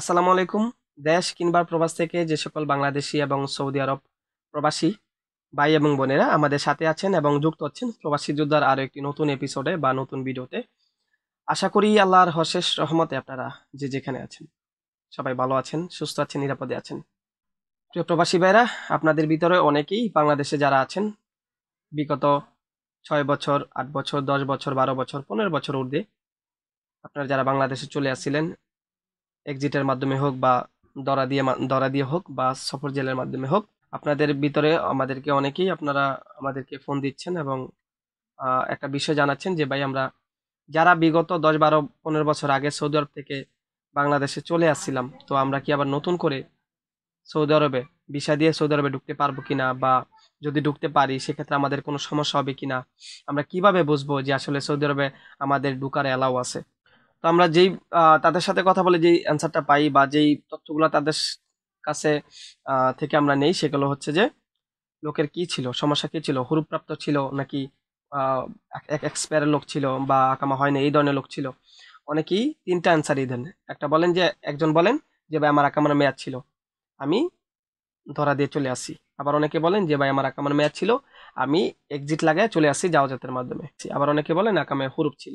আসসালামু আলাইকুম দেশ কিংবা প্রবাস থেকে যে সকল বাংলাদেশি এবং সৌদি আরব প্রবাসী ভাই এবং বোনেরা আমাদের সাথে আছেন এবং যুক্ত হচ্ছেন প্রবাসী যোদ্ধার আরও একটি নতুন এপিসোডে বা নতুন ভিডিওতে আশা করি আল্লাহর হশেষ রহমতে আপনারা যে যেখানে আছেন সবাই ভালো আছেন সুস্থ আছেন নিরাপদে আছেন প্রিয় প্রবাসী ভাইরা আপনাদের ভিতরে অনেকেই বাংলাদেশে যারা আছেন বিগত ছয় বছর আট বছর দশ বছর বারো বছর পনেরো বছর উর্ধে আপনারা যারা বাংলাদেশে চলে আসছিলেন এক্সিটের মাধ্যমে হোক বা দরা দিয়ে দরা দিয়ে হোক বা সফর জেলের মাধ্যমে হোক আপনাদের ভিতরে আমাদেরকে অনেকেই আপনারা আমাদেরকে ফোন দিচ্ছেন এবং একটা বিষয় জানাচ্ছেন যে ভাই আমরা যারা বিগত দশ বারো পনেরো বছর আগে সৌদি আরব থেকে বাংলাদেশে চলে আসছিলাম তো আমরা কি আবার নতুন করে সৌদি আরবে ভিসা দিয়ে সৌদি আরবে ঢুকতে পারবো কিনা বা যদি ঢুকতে পারি সেক্ষেত্রে আমাদের কোনো সমস্যা হবে কিনা আমরা কিভাবে বুঝবো যে আসলে সৌদি আরবে আমাদের ঢুকার অ্যালাউ আছে তো আমরা যেই তাদের সাথে কথা বলে যেই অ্যান্সারটা পাই বা যেই তথ্যগুলো তাদের কাছে থেকে আমরা নেই সেগুলো হচ্ছে যে লোকের কি ছিল সমস্যা কী ছিল হুরুপ্রাপ্ত ছিল নাকি এক্সপায়ারের লোক ছিল বা আকামা হয় না এই ধরনের লোক ছিল অনেকেই তিনটা অ্যান্সারই দেন একটা বলেন যে একজন বলেন যে ভাই আমার আকামার মেয়াদ ছিল আমি ধরা দিয়ে চলে আসি আবার অনেকে বলেন যে ভাই আমার আকামার মেয়াদ ছিল আমি এক্সিট লাগায় চলে আসি যাওয়া যাতের মাধ্যমে আবার অনেকে বলেন আকামে হুরুপ ছিল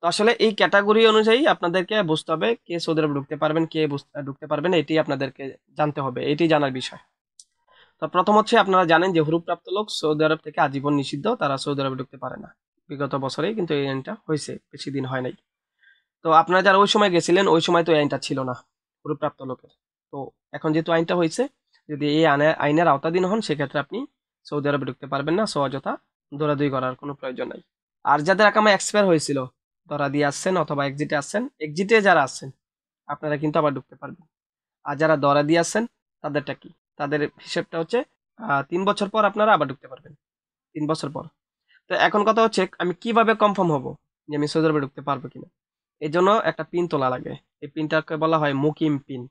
তো আসলে এই ক্যাটাগরি অনুযায়ী আপনাদেরকে বুঝতে হবে কে সৌদি আরব ঢুকতে পারবেন কে ঢুকতে পারবেন এটি আপনাদেরকে জানতে হবে এটি জানার বিষয় তো প্রথম হচ্ছে আপনারা জানেন যে হরুপ্রাপ্ত লোক সৌদি আরব থেকে আজীবন নিষিদ্ধ তারা সৌদি আরবে ঢুকতে পারে না বিগত বছরেই কিন্তু এই আইনটা হয়েছে বেশি দিন হয় নাই তো আপনারা যারা ওই সময় গেছিলেন ওই সময় তো এই আইনটা ছিল না হুরুপ্রাপ্ত লোকের তো এখন যেহেতু আইনটা হয়েছে যদি এই আইনের আওতাধীন হন সেক্ষেত্রে আপনি সৌদি আরবে ঢুকতে পারবেন না সহজতা দৌড়াদৌড়ি করার কোনো প্রয়োজন নাই আর যাদের আকামে এক্সপায়ার হয়েছিল দরা দিয়ে আসছেন অথবা এক্সিটে আসছেন এক্সিটে যারা আসছেন আপনারা কিন্তু আবার ঢুকতে পারবেন আর যারা দরা দিয়ে আসছেন তাদেরটা কি তাদের হিসেবটা হচ্ছে তিন বছর পর আপনারা আবার ঢুকতে পারবেন তিন বছর পর তো এখন কথা হচ্ছে আমি কিভাবে কনফার্ম হব যে আমি সৌদি আরবে ঢুকতে পারবো কিনা এই জন্য একটা পিন তোলা লাগে এই পিনটাকে বলা হয় মুকিম পিন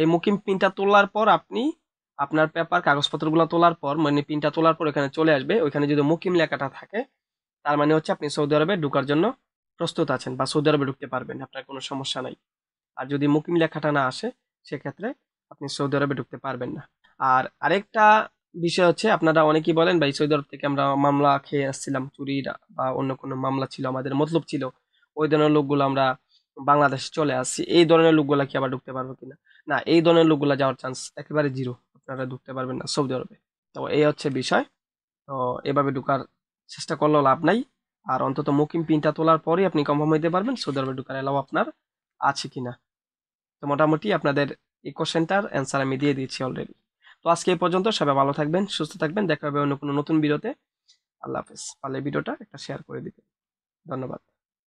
এই মুকিম পিনটা তোলার পর আপনি আপনার পেপার কাগজপত্রগুলো তোলার পর মানে পিনটা তোলার পর ওখানে চলে আসবে ওইখানে যদি মুকিম লেখাটা থাকে তার মানে হচ্ছে আপনি সৌদি আরবে ঢুকার জন্য প্রস্তুত আছেন বা সৌদি আরবে ঢুকতে পারবেন আপনার কোনো সমস্যা নাই আর যদি মুকিম লেখাটা না আসে সেক্ষেত্রে আপনি সৌদি আরবে ঢুকতে পারবেন না আর আরেকটা বিষয় হচ্ছে আপনারা অনেকেই বলেন ভাই সৌদি আরব থেকে আমরা মামলা খেয়ে আসছিলাম চুরির বা অন্য কোনো মামলা ছিল আমাদের মতলব ছিল ওই ধরনের লোকগুলো আমরা বাংলাদেশে চলে আসছি এই ধরনের লোকগুলো কি আবার ঢুকতে পারবো কিনা না এই ধরনের লোকগুলো যাওয়ার চান্স একেবারে জিরো আপনারা ঢুকতে পারবেন না সৌদি আরবে তো এই হচ্ছে বিষয় তো এভাবে ঢুকার চেষ্টা করলেও লাভ নাই আর অন্তত মুকিম পিনটা তোলার পরে আপনি কনফার্ম হইতে পারবেন সৌদি আরবে ঢুকার এলাও আপনার আছে কিনা তো মোটামুটি আপনাদের এই কোশ্চেনটার অ্যান্সার আমি দিয়ে দিয়েছি অলরেডি তো আজকে এই পর্যন্ত সবাই ভালো থাকবেন সুস্থ থাকবেন দেখা হবে অন্য কোনো নতুন ভিডিওতে আল্লাহ হাফেজ পারলে ভিডিওটা একটা শেয়ার করে দিতে ধন্যবাদ